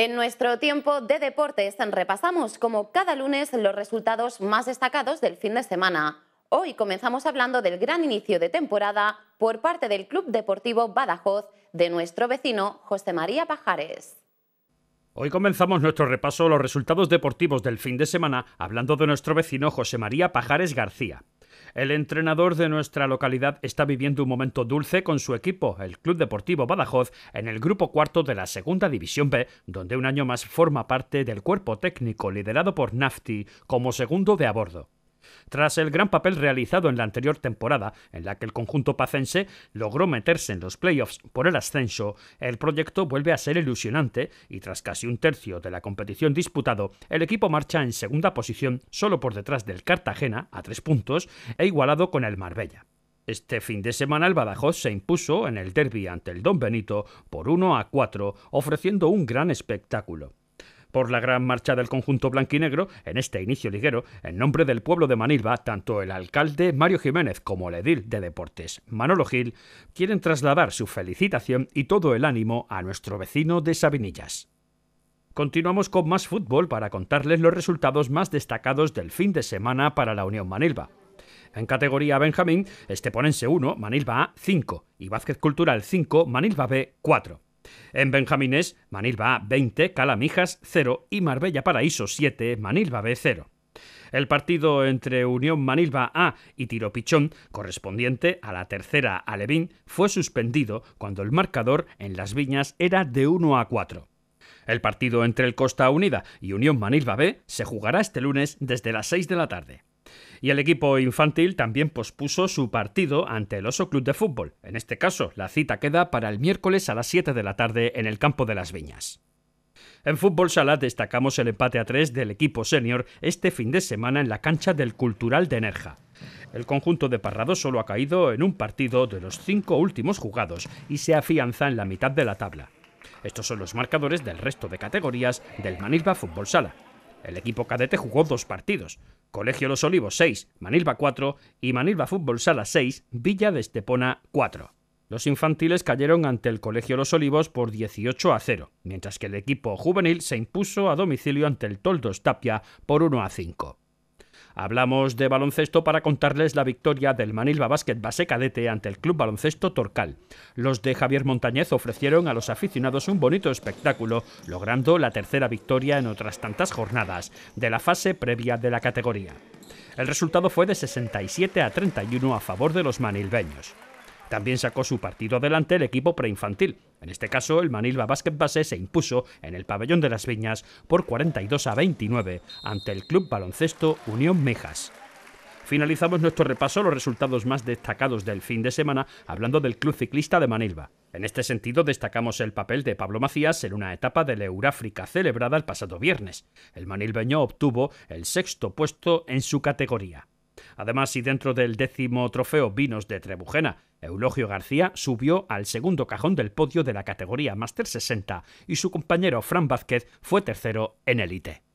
En nuestro tiempo de deportes repasamos como cada lunes los resultados más destacados del fin de semana. Hoy comenzamos hablando del gran inicio de temporada por parte del Club Deportivo Badajoz de nuestro vecino José María Pajares. Hoy comenzamos nuestro repaso a los resultados deportivos del fin de semana hablando de nuestro vecino José María Pajares García. El entrenador de nuestra localidad está viviendo un momento dulce con su equipo, el Club Deportivo Badajoz, en el grupo cuarto de la Segunda División B, donde un año más forma parte del cuerpo técnico liderado por Nafti como segundo de a bordo. Tras el gran papel realizado en la anterior temporada, en la que el conjunto pacense logró meterse en los playoffs por el ascenso, el proyecto vuelve a ser ilusionante y tras casi un tercio de la competición disputado, el equipo marcha en segunda posición solo por detrás del Cartagena, a tres puntos, e igualado con el Marbella. Este fin de semana el Badajoz se impuso en el derby ante el Don Benito por 1 a 4, ofreciendo un gran espectáculo por la gran marcha del conjunto blanquinegro en este inicio liguero en nombre del pueblo de Manilva, tanto el alcalde Mario Jiménez como el edil de deportes Manolo Gil quieren trasladar su felicitación y todo el ánimo a nuestro vecino de Sabinillas. Continuamos con más fútbol para contarles los resultados más destacados del fin de semana para la Unión Manilva. En categoría Benjamín, Esteponense 1, Manilva A 5 y Vázquez Cultural 5, Manilva B 4. En Benjamines, Manilva A 20, Calamijas 0 y Marbella Paraíso 7, Manilva B 0. El partido entre Unión Manilva A y Tiro Pichón, correspondiente a la tercera Alevín, fue suspendido cuando el marcador en las viñas era de 1 a 4. El partido entre el Costa Unida y Unión Manilva B se jugará este lunes desde las 6 de la tarde. Y el equipo infantil también pospuso su partido ante el Oso Club de Fútbol. En este caso, la cita queda para el miércoles a las 7 de la tarde en el campo de las Viñas. En fútbol sala destacamos el empate a 3 del equipo senior este fin de semana en la cancha del Cultural de Nerja. El conjunto de Parrado solo ha caído en un partido de los cinco últimos jugados y se afianza en la mitad de la tabla. Estos son los marcadores del resto de categorías del Manisba Fútbol Sala. El equipo cadete jugó dos partidos. Colegio Los Olivos 6, Manilva 4 y Manilva Fútbol Sala 6, Villa de Estepona 4. Los infantiles cayeron ante el Colegio Los Olivos por 18 a 0, mientras que el equipo juvenil se impuso a domicilio ante el Toldos Tapia por 1 a 5. Hablamos de baloncesto para contarles la victoria del Manilva Basket Base Cadete ante el Club Baloncesto Torcal. Los de Javier Montañez ofrecieron a los aficionados un bonito espectáculo, logrando la tercera victoria en otras tantas jornadas de la fase previa de la categoría. El resultado fue de 67 a 31 a favor de los manilbeños. También sacó su partido adelante el equipo preinfantil. En este caso, el Manilva Basket Base se impuso en el Pabellón de las Viñas por 42 a 29 ante el Club Baloncesto Unión Mejas. Finalizamos nuestro repaso los resultados más destacados del fin de semana hablando del Club Ciclista de Manilva. En este sentido, destacamos el papel de Pablo Macías en una etapa del Euráfrica celebrada el pasado viernes. El manilveño obtuvo el sexto puesto en su categoría. Además, y dentro del décimo trofeo Vinos de Trebujena, Eulogio García subió al segundo cajón del podio de la categoría Master 60 y su compañero Fran Vázquez fue tercero en élite.